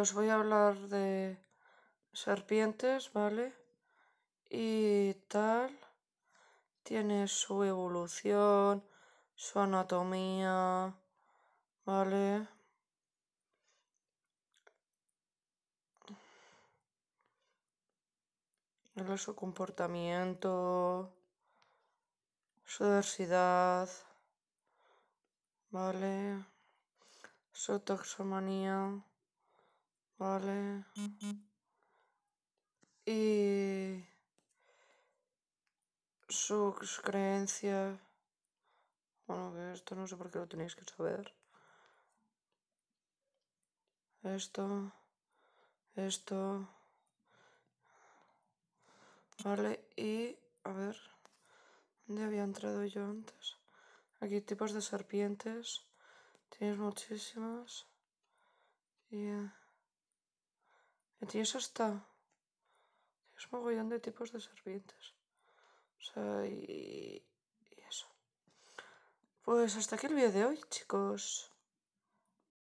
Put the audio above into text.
os voy a hablar de serpientes, ¿vale? Y tal. Tiene su evolución, su anatomía, ¿vale? su comportamiento, su diversidad, ¿vale? Su toxomanía Vale. Y sus creencias. Bueno, que esto no sé por qué lo tenéis que saber. Esto. Esto. Vale, y a ver. ¿Dónde había entrado yo antes? Aquí tipos de serpientes. Tienes muchísimas. Y. Eh, y eso está. Es mogollón de tipos de serpientes. O sea, y, y eso. Pues hasta aquí el vídeo de hoy, chicos.